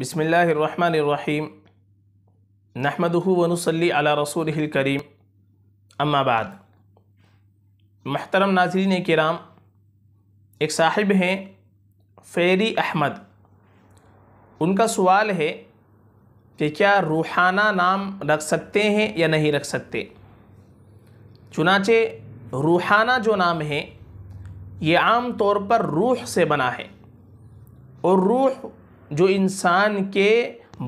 बसमीम नहमदहू वनसली अला रसूल करीम अम्माबाद महतरम नाजरीन कराम एक साहिब हैं फेरी अहमद उनका सवाल है कि क्या रूहाना नाम रख सकते हैं या नहीं रख सकते चुनाचे रूहाना जो नाम है ये आम तौर पर रूह से बना है और रूह जो इंसान के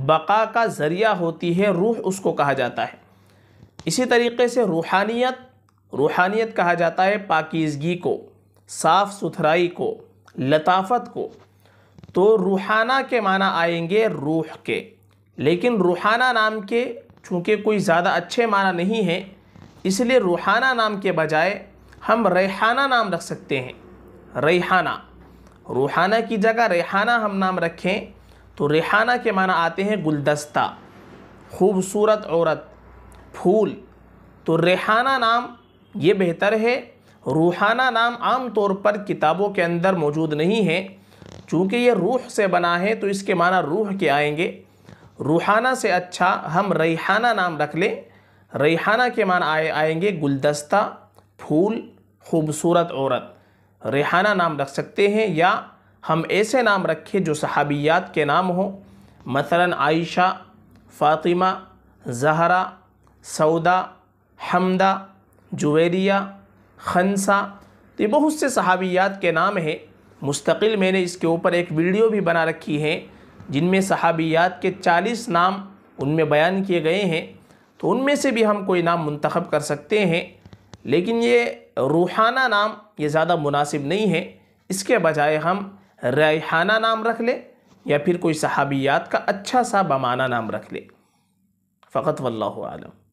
बका का ज़रिया होती है रूह उसको कहा जाता है इसी तरीके से रूहानियत रूहानियत कहा जाता है पाकिजगी को साफ़ सुथराई को लताफत को तो रूहाना के माना आएंगे रूह के लेकिन रूहाना नाम के चूँकि कोई ज़्यादा अच्छे माना नहीं है इसलिए रूहाना नाम के बजाय हम रेहाना नाम रख सकते हैं रेहाना रूहाना की जगह रेहाना हम नाम रखें तो रेहाना के माना आते हैं गुलदस्ता खूबसूरत औरत फूल तो रेहाना नाम ये बेहतर है रूहाना नाम आम तौर पर किताबों के अंदर मौजूद नहीं है चूँकि ये रूह से बना है तो इसके माना रूह के आएंगे रूहाना से अच्छा हम रेहाना नाम रख लें रेहाना के माना आए आएंगे गुलदस्ता फूल खूबसूरत औरत रेहाना नाम रख सकते हैं या हम ऐसे नाम रखें जो सहाबियात के नाम हों मसलन आयशा फ़ातिमा जहरा सऊदा हमदा जुवेरिया खनसा तो ये बहुत से सहाबियात के नाम हैं मुस्तकिल मैंने इसके ऊपर एक वीडियो भी बना रखी है जिनमें सहाबियात के चालीस नाम उनमें बयान किए गए हैं तो उनमें से भी हम कोई नाम मंतखब कर सकते हैं लेकिन ये रूहाना नाम ये ज़्यादा मुनासिब नहीं है इसके बजाय हम रैहाना नाम रख लें या फिर कोई सहाबियात का अच्छा सा बमाना नाम रख लें फ़कत वल्लम